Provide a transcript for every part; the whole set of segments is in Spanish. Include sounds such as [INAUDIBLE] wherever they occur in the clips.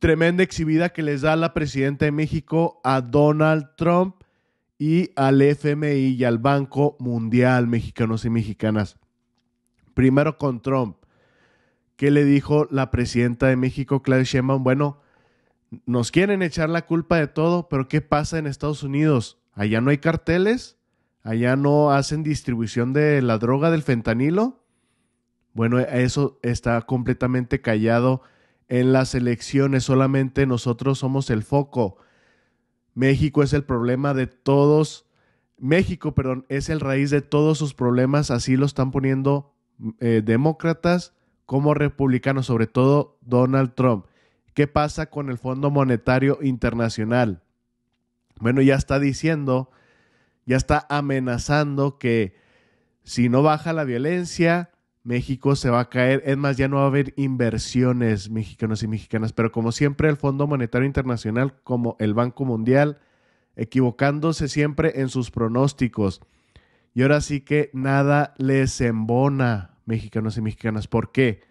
tremenda exhibida que les da la presidenta de México a Donald Trump y al FMI y al Banco Mundial, mexicanos y mexicanas. Primero con Trump. ¿Qué le dijo la presidenta de México, Claudia Sheinbaum? Bueno, nos quieren echar la culpa de todo, pero ¿qué pasa en Estados Unidos? Allá no hay carteles, allá no hacen distribución de la droga del fentanilo. Bueno, eso está completamente callado en las elecciones, solamente nosotros somos el foco. México es el problema de todos, México, perdón, es el raíz de todos sus problemas, así lo están poniendo eh, demócratas como republicanos, sobre todo Donald Trump. ¿Qué pasa con el Fondo Monetario Internacional? Bueno, ya está diciendo, ya está amenazando que si no baja la violencia, México se va a caer, es más, ya no va a haber inversiones mexicanos y mexicanas, pero como siempre el Fondo Monetario Internacional, como el Banco Mundial, equivocándose siempre en sus pronósticos. Y ahora sí que nada les embona, mexicanos y mexicanas. ¿Por qué?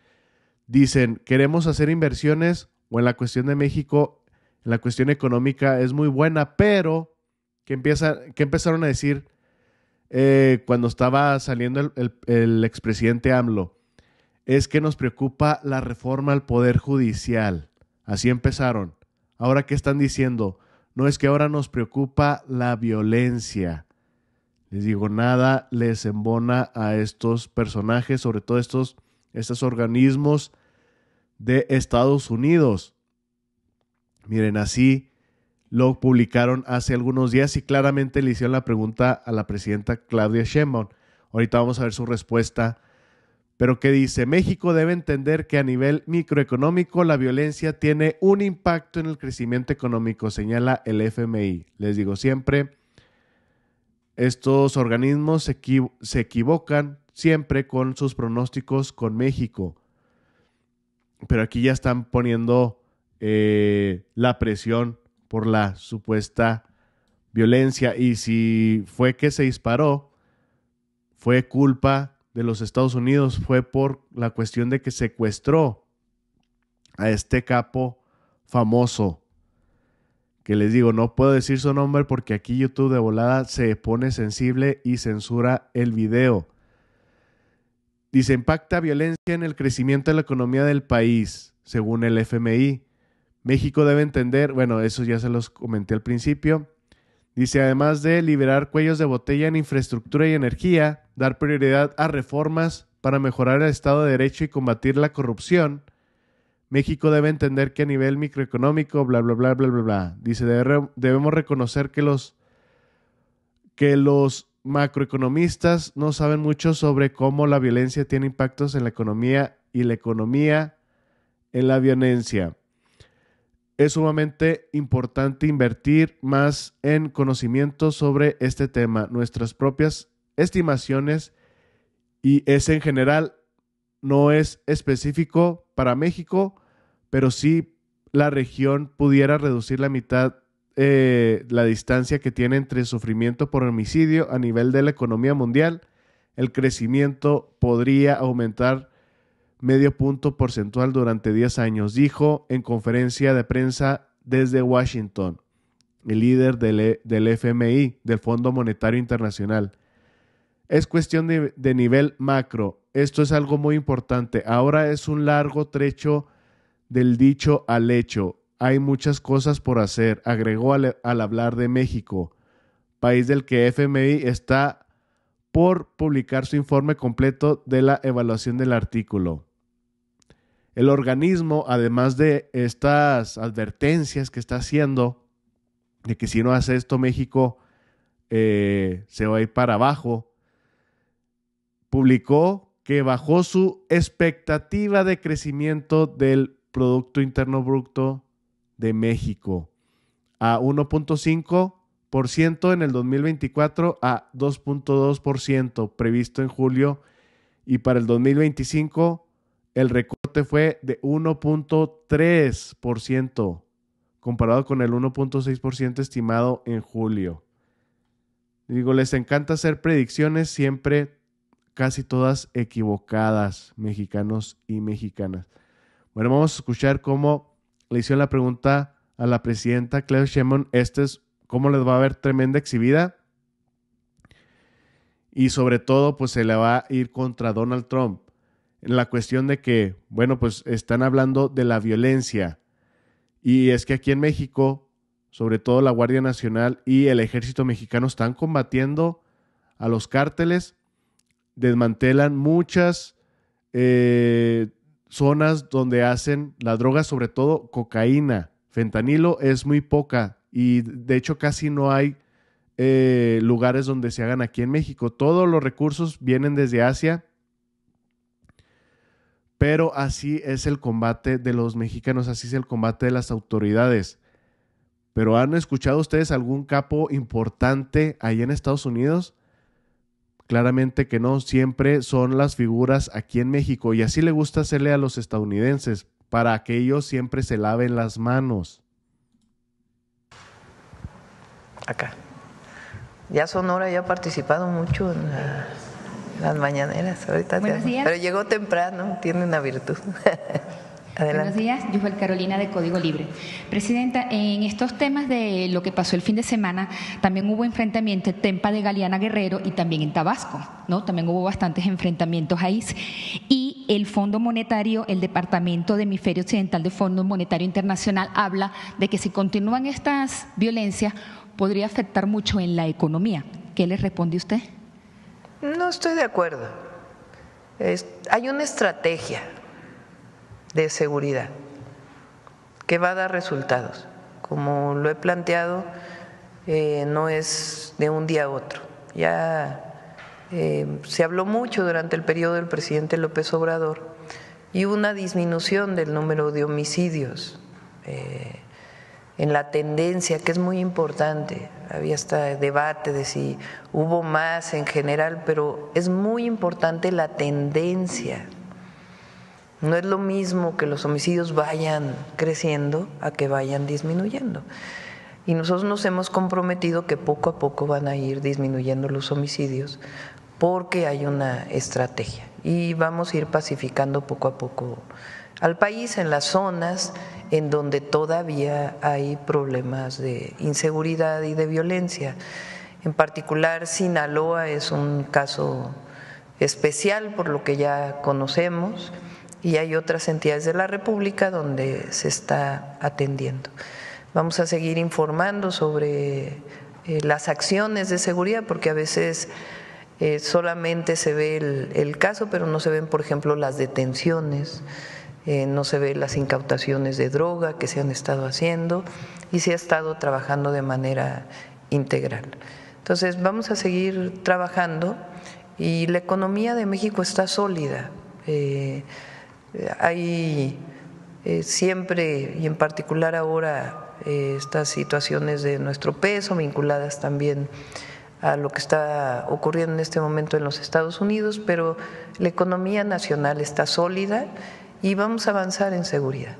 Dicen, queremos hacer inversiones o en la cuestión de México, la cuestión económica es muy buena, pero que, que empezaron a decir eh, cuando estaba saliendo el, expresidente AMLO, es que nos preocupa la reforma al Poder Judicial. Así empezaron. Ahora, ¿qué están diciendo? No es que ahora nos preocupa la violencia. Les digo, nada les embona a estos personajes, sobre todo estos, estos organismos de Estados Unidos. Miren, así lo publicaron hace algunos días y claramente le hicieron la pregunta a la presidenta Claudia Sheinbaum. Ahorita vamos a ver su respuesta. Pero que dice, México debe entender que a nivel microeconómico la violencia tiene un impacto en el crecimiento económico, señala el FMI. Les digo siempre, estos organismos se, equivocan siempre con sus pronósticos con México. Pero aquí ya están poniendo eh, la presión por la supuesta violencia. Y si fue que se disparó, fue culpa de los Estados Unidos, fue por la cuestión de que secuestró a este capo famoso. Que les digo, no puedo decir su nombre porque aquí YouTube de volada se pone sensible y censura el video. Dice, impacta violencia en el crecimiento de la economía del país, según el FMI. México debe entender, bueno, eso ya se los comenté al principio. Dice, además de liberar cuellos de botella en infraestructura y energía, dar prioridad a reformas para mejorar el Estado de Derecho y combatir la corrupción. México debe entender que a nivel microeconómico, bla, bla, bla, bla, bla, bla. Dice, debemos reconocer que los, que los macroeconomistas no saben mucho sobre cómo la violencia tiene impactos en la economía y la economía en la violencia es sumamente importante invertir más en conocimiento sobre este tema, nuestras propias estimaciones y es en general, no es específico para México, pero si la región pudiera reducir la mitad eh, la distancia que tiene entre sufrimiento por homicidio a nivel de la economía mundial, el crecimiento podría aumentar medio punto porcentual durante 10 años, dijo en conferencia de prensa desde Washington el líder del, e, FMI, del Fondo Monetario Internacional. Es cuestión de, nivel macro. Esto es algo muy importante. Ahora es un largo trecho del dicho al hecho. Hay muchas cosas por hacer, agregó al hablar de México, país del que FMI está por publicar su informe completo de la evaluación del artículo el organismo, además de estas advertencias que está haciendo, de que si no hace esto México eh, se va a ir para abajo, publicó que bajó su expectativa de crecimiento del Producto Interno Bruto de México a 1.5% en el 2024 a 2.2% previsto en julio y para el 2025 el recorte fue de 1.3% comparado con el 1.6% estimado en julio. Digo, les encanta hacer predicciones siempre casi todas equivocadas, mexicanos y mexicanas. Bueno, vamos a escuchar cómo le hicieron la pregunta a la presidenta Claire Shemon, Este es cómo les va a ver tremenda exhibida. Y sobre todo, pues se le va a ir contra Donald Trump en la cuestión de que, bueno, pues están hablando de la violencia. Y es que aquí en México, sobre todo la Guardia Nacional y el ejército mexicano están combatiendo a los cárteles, desmantelan muchas eh, zonas donde hacen la droga, sobre todo cocaína. Fentanilo es muy poca y de hecho casi no hay eh, lugares donde se hagan aquí en México. Todos los recursos vienen desde Asia pero así es el combate de los mexicanos, así es el combate de las autoridades. Pero ¿han escuchado ustedes algún capo importante ahí en Estados Unidos? Claramente que no, siempre son las figuras aquí en México y así le gusta hacerle a los estadounidenses para que ellos siempre se laven las manos. Acá. Ya Sonora ya ha participado mucho en las las mañaneras ahorita. Pero llegó temprano, tiene una virtud. [LAUGHS] Adelante. Buenos días, soy Carolina de Código Libre. Presidenta, en estos temas de lo que pasó el fin de semana, también hubo enfrentamientos, en Tempa de Galeana Guerrero y también en Tabasco, ¿no? También hubo bastantes enfrentamientos ahí. Y el Fondo Monetario, el Departamento de Hemisferio Occidental de Fondo Monetario Internacional habla de que si continúan estas violencias podría afectar mucho en la economía. ¿Qué le responde usted? No estoy de acuerdo. hay una estrategia de seguridad que va a dar resultados. Como lo he planteado, eh, no es de un día a otro. Ya eh, se habló mucho durante el periodo del presidente López Obrador y una disminución del número de homicidios eh, en la tendencia, que es muy importante había este debate de si hubo más en general, pero es muy importante la tendencia. No es lo mismo que los homicidios vayan creciendo a que vayan disminuyendo. Y nosotros nos hemos comprometido que poco a poco van a ir disminuyendo los homicidios porque hay una estrategia y vamos a ir pacificando poco a poco al país en las zonas en donde todavía hay problemas de inseguridad y de violencia. En particular, Sinaloa es un caso especial por lo que ya conocemos y hay otras entidades de la República donde se está atendiendo. Vamos a seguir informando sobre eh, las acciones de seguridad porque a veces eh, solamente se ve el, caso, pero no se ven, por ejemplo, las detenciones. Eh, no se ve las incautaciones de droga que se han estado haciendo y se ha estado trabajando de manera integral. Entonces, vamos a seguir trabajando y la economía de México está sólida. Eh, hay eh, siempre, y en particular ahora, estas situaciones de nuestro peso vinculadas también a lo que está ocurriendo en este momento en los Estados Unidos, pero la economía nacional está sólida y vamos a avanzar en seguridad.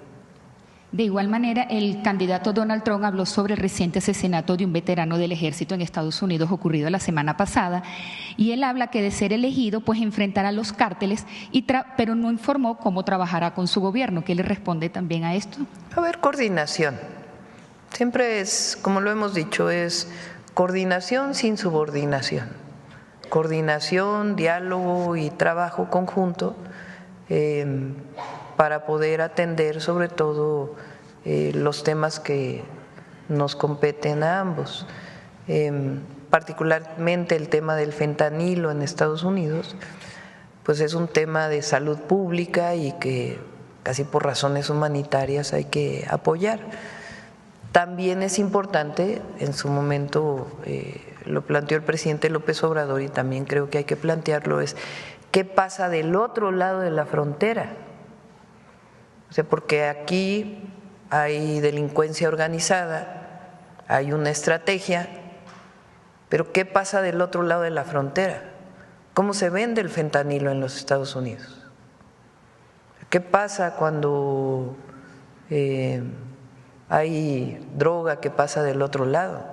De igual manera, el candidato Donald Trump habló sobre el reciente asesinato de un veterano del ejército en Estados Unidos ocurrido la semana pasada y él habla que de ser elegido pues enfrentará a los cárteles, y pero no informó cómo trabajará con su gobierno. ¿Qué le responde también a esto? A ver, coordinación. Siempre es, como lo hemos dicho, es coordinación sin subordinación. Coordinación, diálogo y trabajo conjunto Em, para poder atender sobre todo eh, los temas que nos competen a ambos. Em, particularmente el tema del fentanilo en Estados Unidos, pues es un tema de salud pública y que casi por razones humanitarias hay que apoyar. También es importante, en su momento eh, lo planteó el presidente López Obrador y también creo que hay que plantearlo, es qué pasa del otro lado de la frontera. O sea, porque aquí hay delincuencia organizada, hay una estrategia, pero ¿qué pasa del otro lado de la frontera? ¿Cómo se vende el fentanilo en los Estados Unidos? ¿Qué pasa cuando eh, hay droga que pasa del otro lado?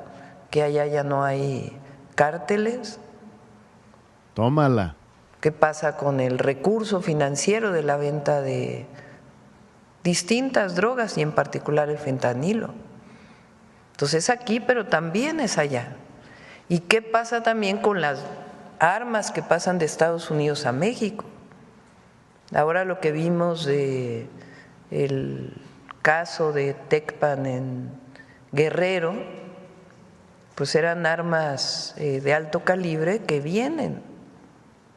¿Que allá ya no hay cárteles? Tómala qué pasa con el recurso financiero de la venta de distintas drogas y en particular el fentanilo. Entonces es aquí, pero también es allá. ¿Y qué pasa también con las armas que pasan de Estados Unidos a México? Ahora lo que vimos del caso de Tecpan en Guerrero, pues eran armas eh, de alto calibre que vienen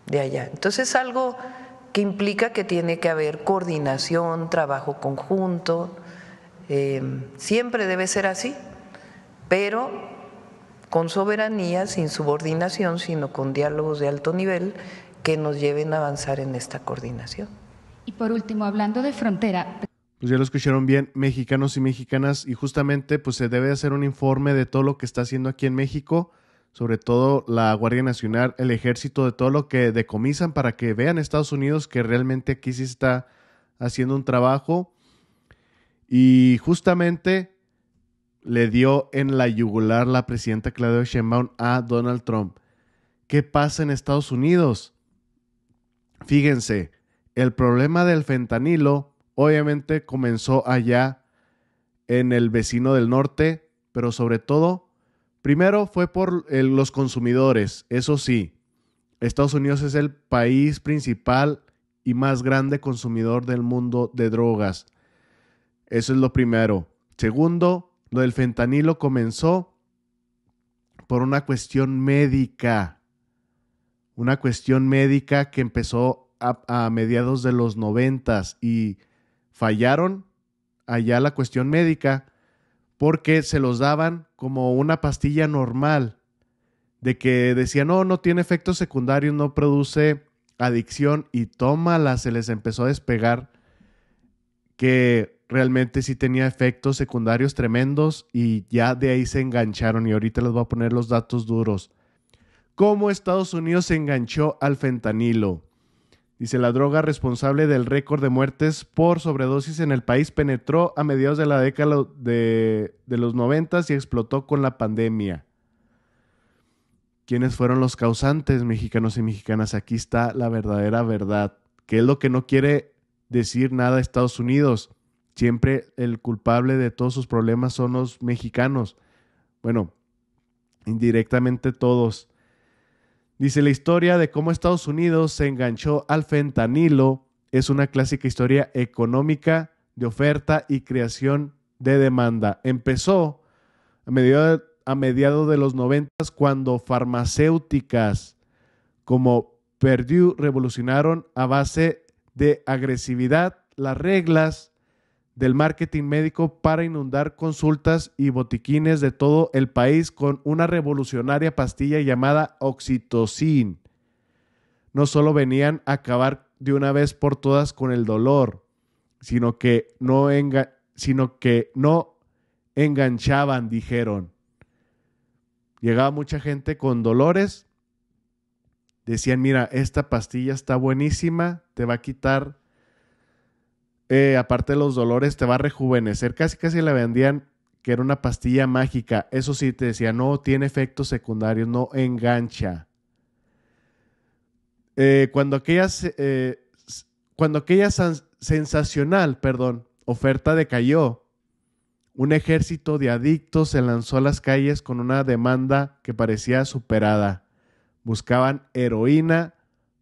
de allá. Entonces algo que implica que tiene que haber coordinación, trabajo conjunto, eh, siempre debe ser así, pero con soberanía, sin subordinación, sino con diálogos de alto nivel que nos lleven a avanzar en esta coordinación. Y por último, hablando de frontera. Pues ya lo escucharon bien, mexicanos y mexicanas, y justamente pues se debe hacer un informe de todo lo que está haciendo aquí en México sobre todo la Guardia Nacional, el ejército, de todo lo que decomisan para que vean Estados Unidos que realmente aquí sí está haciendo un trabajo. Y justamente le dio en la yugular la presidenta Claudia Sheinbaum a Donald Trump. ¿Qué pasa en Estados Unidos? Fíjense, el problema del fentanilo obviamente comenzó allá en el vecino del norte, pero sobre todo Primero fue por eh, los consumidores, eso sí. Estados Unidos es el país principal y más grande consumidor del mundo de drogas. Eso es lo primero. Segundo, lo del fentanilo comenzó por una cuestión médica. Una cuestión médica que empezó a, a mediados de los noventas y fallaron allá la cuestión médica porque se los daban como una pastilla normal, de que decían, no, no tiene efectos secundarios, no produce adicción y tómala, se les empezó a despegar que realmente sí tenía efectos secundarios tremendos y ya de ahí se engancharon y ahorita les voy a poner los datos duros. ¿Cómo Estados Unidos se enganchó al fentanilo? Dice, la droga responsable del récord de muertes por sobredosis en el país penetró a mediados de la década de, los noventas y explotó con la pandemia. ¿Quiénes fueron los causantes, mexicanos y mexicanas? Aquí está la verdadera verdad, que es lo que no quiere decir nada Estados Unidos. Siempre el culpable de todos sus problemas son los mexicanos. Bueno, indirectamente todos. Dice la historia de cómo Estados Unidos se enganchó al fentanilo. Es una clásica historia económica de oferta y creación de demanda. Empezó a mediados, de los 90 cuando farmacéuticas como Purdue revolucionaron a base de agresividad las reglas del marketing médico para inundar consultas y botiquines de todo el país con una revolucionaria pastilla llamada oxitocin. No solo venían a acabar de una vez por todas con el dolor, sino que no, sino que no enganchaban, dijeron. Llegaba mucha gente con dolores. Decían, mira, esta pastilla está buenísima, te va a quitar eh, aparte de los dolores, te va a rejuvenecer. Casi, casi la vendían que era una pastilla mágica. Eso sí, te decía, no tiene efectos secundarios, no engancha. Eh, cuando aquella, eh, cuando aquella sensacional perdón, oferta decayó, un ejército de adictos se lanzó a las calles con una demanda que parecía superada. Buscaban heroína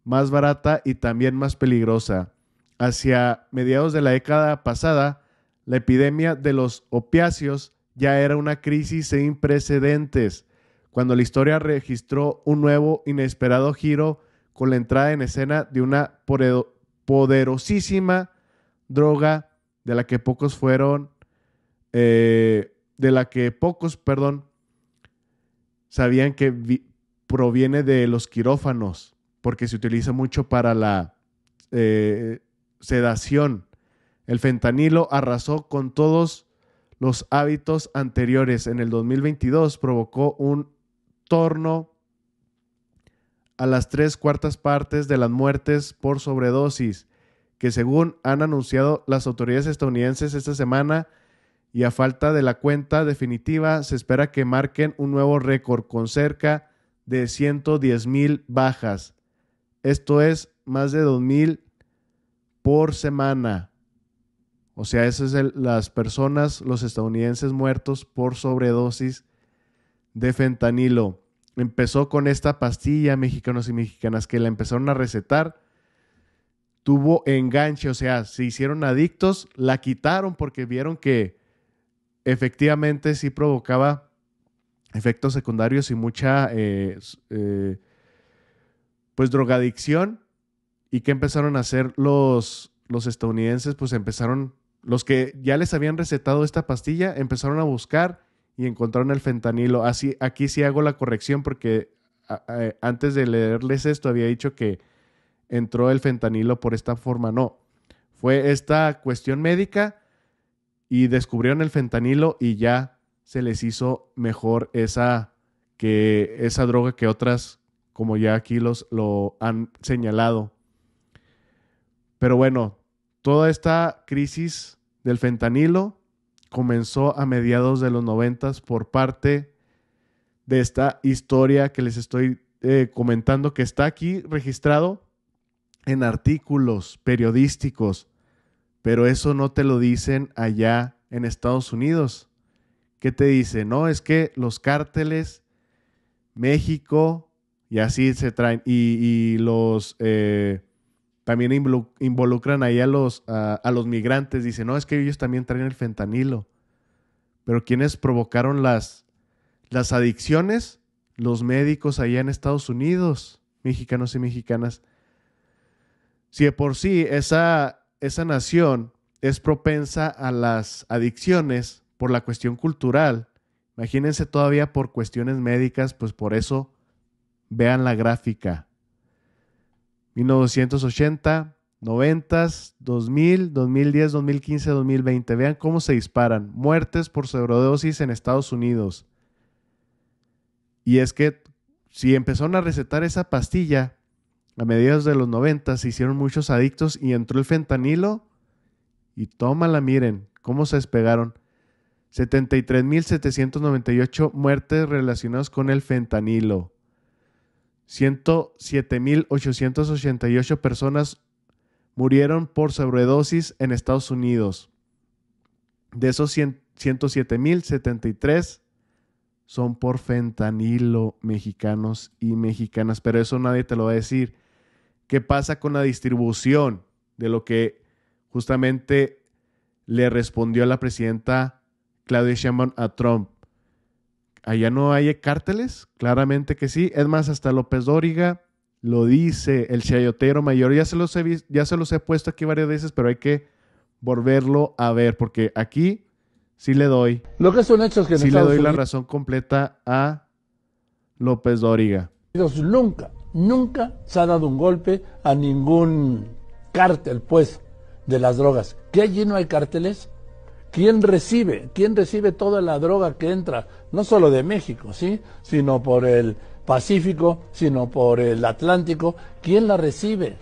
más barata y también más peligrosa. Hacia mediados de la década pasada, la epidemia de los opiáceos ya era una crisis sin precedentes, cuando la historia registró un nuevo inesperado giro con la entrada en escena de una poderosísima droga de la que pocos fueron, eh, de la que pocos, perdón, sabían que proviene de los quirófanos, porque se utiliza mucho para la eh, sedación. El fentanilo arrasó con todos los hábitos anteriores. En el 2022 provocó un torno a las tres cuartas partes de las muertes por sobredosis, que según han anunciado las autoridades estadounidenses esta semana, y a falta de la cuenta definitiva, se espera que marquen un nuevo récord con cerca de 110 mil bajas. Esto es más de 2 mil por semana. O sea, esas son las personas, los estadounidenses muertos por sobredosis de fentanilo. Empezó con esta pastilla, mexicanos y mexicanas, que la empezaron a recetar. Tuvo enganche, o sea, se hicieron adictos, la quitaron porque vieron que efectivamente sí provocaba efectos secundarios y mucha, eh, eh, pues, drogadicción ¿Y qué empezaron a hacer los, los estadounidenses? Pues empezaron, los que ya les habían recetado esta pastilla, empezaron a buscar y encontraron el fentanilo. Así, aquí sí hago la corrección porque antes de leerles esto había dicho que entró el fentanilo por esta forma. No, fue esta cuestión médica y descubrieron el fentanilo y ya se les hizo mejor esa, que, esa droga que otras, como ya aquí los, lo han señalado. Pero bueno, toda esta crisis del fentanilo comenzó a mediados de los noventas por parte de esta historia que les estoy eh, comentando que está aquí registrado en artículos periodísticos, pero eso no te lo dicen allá en Estados Unidos. ¿Qué te dice? No, es que los cárteles, México, y así se traen, y, los eh, también involucran ahí a los, a, los migrantes. Dicen, no, es que ellos también traen el fentanilo. Pero ¿quiénes provocaron las, las adicciones, los médicos allá en Estados Unidos, mexicanos y mexicanas. Si de por sí esa, esa nación es propensa a las adicciones por la cuestión cultural, imagínense todavía por cuestiones médicas, pues por eso vean la gráfica. 1980, 90, 2000, 2010, 2015, 2020. Vean cómo se disparan. Muertes por sobredosis en Estados Unidos. Y es que si empezaron a recetar esa pastilla, a mediados de los 90 se hicieron muchos adictos y entró el fentanilo. Y tómala, miren cómo se despegaron. 73.798 muertes relacionadas con el fentanilo. 107.888 personas murieron por sobredosis en Estados Unidos. De esos 107.073 son por fentanilo mexicanos y mexicanas, pero eso nadie te lo va a decir. ¿Qué pasa con la distribución de lo que justamente le respondió la presidenta Claudia Sheinbaum a Trump? allá no hay cárteles, claramente que sí. Es más, hasta López Dóriga lo dice, el chayotero mayor, ya se, los he, ya se los he puesto aquí varias veces, pero hay que volverlo a ver, porque aquí sí le doy. Lo que son hechos que Sí le doy la razón completa a López Dóriga. Nunca, nunca se ha dado un golpe a ningún cártel, pues, de las drogas. Que allí no hay cárteles, ¿Quién recibe? ¿Quién recibe toda la droga que entra? No solo de México, ¿sí? Sino por el Pacífico, sino por el Atlántico. ¿Quién la recibe?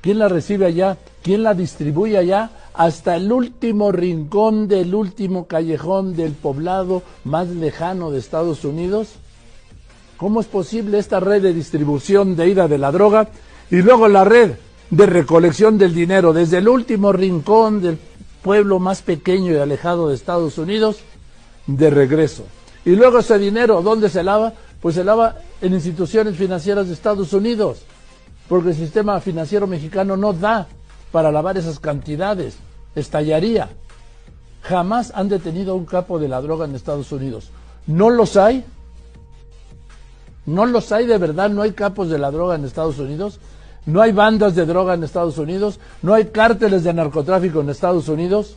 ¿Quién la recibe allá? ¿Quién la distribuye allá? Hasta el último rincón del último callejón del poblado más lejano de Estados Unidos. ¿Cómo es posible esta red de distribución de ida de la droga y luego la red de recolección del dinero desde el último rincón del pueblo más pequeño y alejado de Estados Unidos, de regreso. Y luego ese dinero, ¿dónde se lava? Pues se lava en instituciones financieras de Estados Unidos, porque el sistema financiero mexicano no da para lavar esas cantidades, estallaría. Jamás han detenido a un capo de la droga en Estados Unidos. No los hay. No los hay de verdad, no hay capos de la droga en Estados Unidos. No hay bandas de droga en Estados Unidos, no hay cárteles de narcotráfico en Estados Unidos.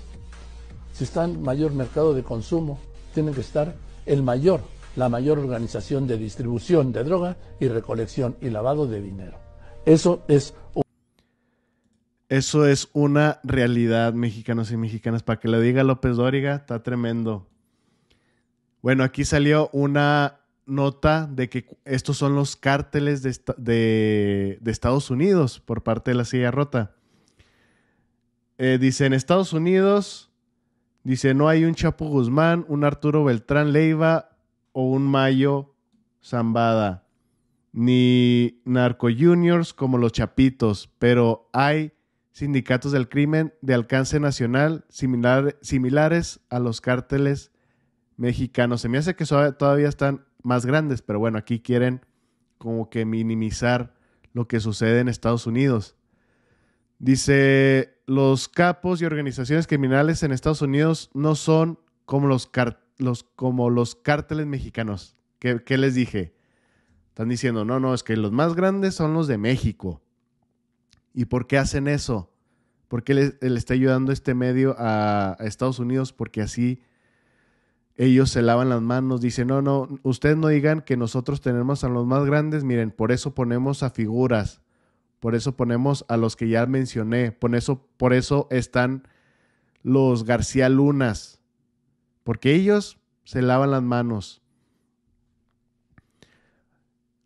Si está en mayor mercado de consumo, tiene que estar el mayor, la mayor organización de distribución de droga y recolección y lavado de dinero. Eso es eso es una realidad, mexicanos y mexicanas. Para que lo diga López Dóriga, está tremendo. Bueno, aquí salió una nota de que estos son los cárteles de, Estados Unidos por parte de la silla rota. Eh, dice, en Estados Unidos, dice, no hay un Chapo Guzmán, un Arturo Beltrán Leiva o un Mayo Zambada, ni Narco Juniors como los Chapitos, pero hay sindicatos del crimen de alcance nacional similares a los cárteles mexicanos. Se me hace que todavía están más grandes, pero bueno, aquí quieren como que minimizar lo que sucede en Estados Unidos. Dice, los capos y organizaciones criminales en Estados Unidos no son como los, los, como los cárteles mexicanos. ¿Qué, les dije? Están diciendo, no, no, es que los más grandes son los de México. ¿Y por qué hacen eso? ¿Por qué le, está ayudando este medio a Estados Unidos? Porque así ellos se lavan las manos, dicen, no, no, ustedes no digan que nosotros tenemos a los más grandes, miren, por eso ponemos a figuras, por eso ponemos a los que ya mencioné, por eso, por eso están los García Lunas, porque ellos se lavan las manos.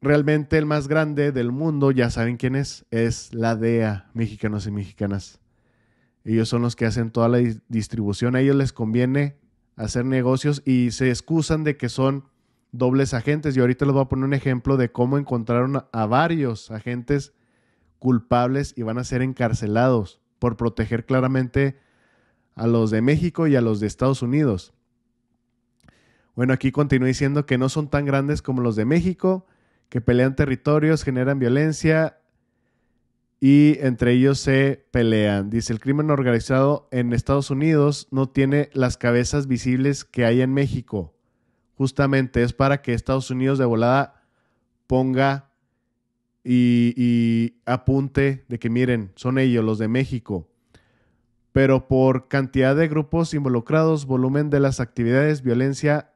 Realmente el más grande del mundo, ya saben quién es, es la DEA, mexicanos y mexicanas. Ellos son los que hacen toda la distribución, a ellos les conviene hacer negocios y se excusan de que son dobles agentes. Y ahorita les voy a poner un ejemplo de cómo encontraron a varios agentes culpables y van a ser encarcelados por proteger claramente a los de México y a los de Estados Unidos. Bueno, aquí continúa diciendo que no son tan grandes como los de México, que pelean territorios, generan violencia, y entre ellos se pelean. Dice, el crimen organizado en Estados Unidos no tiene las cabezas visibles que hay en México. Justamente es para que Estados Unidos de volada ponga y, apunte de que miren, son ellos los de México. Pero por cantidad de grupos involucrados, volumen de las actividades, violencia,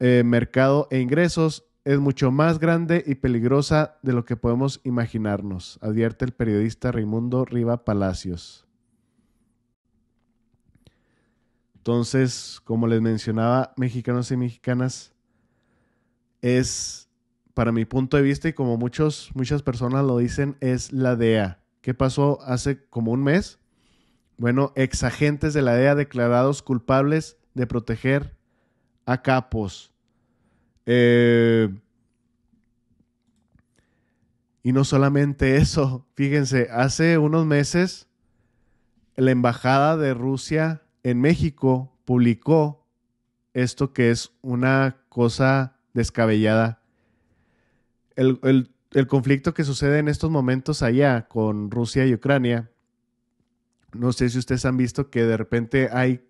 eh, mercado e ingresos, es mucho más grande y peligrosa de lo que podemos imaginarnos, advierte el periodista Raimundo Riva Palacios. Entonces, como les mencionaba, mexicanos y mexicanas, es, para mi punto de vista y como muchos, muchas personas lo dicen, es la DEA. ¿Qué pasó hace como un mes? Bueno, agentes de la DEA declarados culpables de proteger a capos eh, y no solamente eso, fíjense, hace unos meses la Embajada de Rusia en México publicó esto que es una cosa descabellada. El, conflicto que sucede en estos momentos allá con Rusia y Ucrania, no sé si ustedes han visto que de repente hay,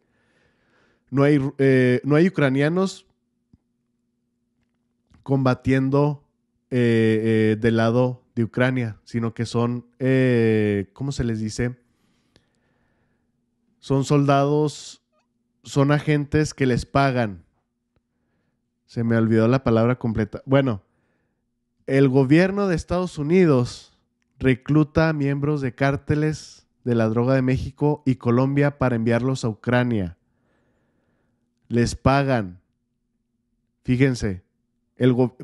no hay, eh, no hay ucranianos combatiendo eh, eh, del lado de Ucrania, sino que son, eh, ¿cómo se les dice? Son soldados, son agentes que les pagan. Se me olvidó la palabra completa. Bueno, el gobierno de Estados Unidos recluta miembros de cárteles de la droga de México y Colombia para enviarlos a Ucrania. Les pagan. Fíjense,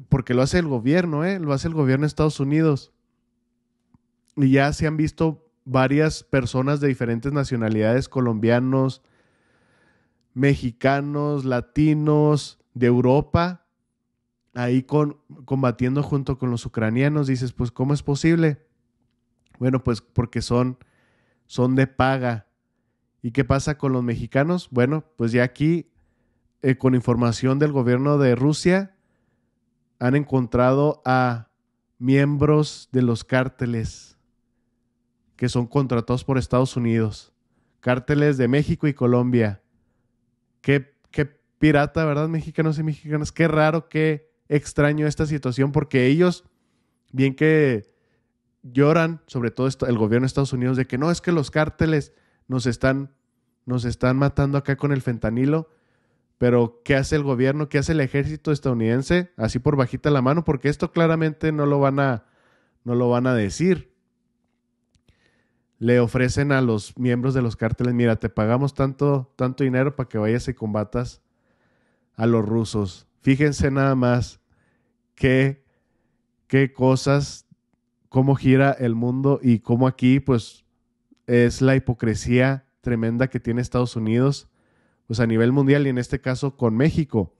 porque lo hace el gobierno, ¿eh? Lo hace el gobierno de Estados Unidos. Y ya se han visto varias personas de diferentes nacionalidades, colombianos, mexicanos, latinos, de Europa, ahí combatiendo junto con los ucranianos. Dices, pues, ¿cómo es posible? Bueno, pues porque son, son de paga. ¿Y qué pasa con los mexicanos? Bueno, pues ya aquí, eh, con información del gobierno de Rusia, han encontrado a miembros de los cárteles que son contratados por Estados Unidos, cárteles de México y Colombia. Qué, pirata, ¿verdad? Mexicanos y mexicanas. Qué raro, qué extraño esta situación, porque ellos, bien que lloran, sobre todo el gobierno de Estados Unidos, de que no, es que los cárteles nos están, nos están matando acá con el fentanilo pero, ¿qué hace el gobierno? ¿Qué hace el ejército estadounidense? Así por bajita la mano, porque esto claramente no lo van a, no lo van a decir. Le ofrecen a los miembros de los cárteles, mira, te pagamos tanto, tanto dinero para que vayas y combatas a los rusos. Fíjense nada más qué, qué cosas, cómo gira el mundo y cómo aquí, pues, es la hipocresía tremenda que tiene Estados Unidos pues a nivel mundial y en este caso con México.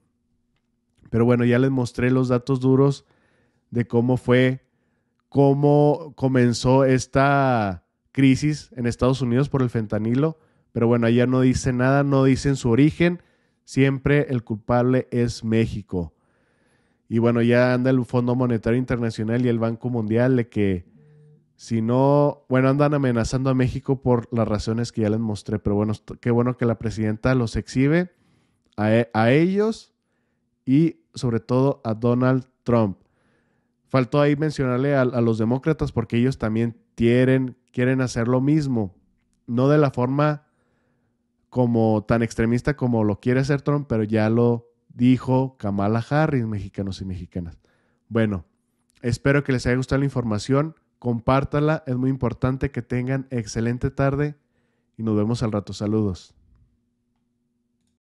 Pero bueno, ya les mostré los datos duros de cómo fue, cómo comenzó esta crisis en Estados Unidos por el fentanilo. Pero bueno, allá no dice nada, no dicen su origen. Siempre el culpable es México. Y bueno, ya anda el Fondo Monetario Internacional y el Banco Mundial de que si no, bueno, andan amenazando a México por las razones que ya les mostré, pero bueno, qué bueno que la presidenta los exhibe e, a, ellos y sobre todo a Donald Trump. Faltó ahí mencionarle a, los demócratas porque ellos también quieren, quieren hacer lo mismo, no de la forma como tan extremista como lo quiere hacer Trump, pero ya lo dijo Kamala Harris, mexicanos y mexicanas. Bueno, espero que les haya gustado la información compártala, es muy importante que tengan excelente tarde y nos vemos al rato. Saludos.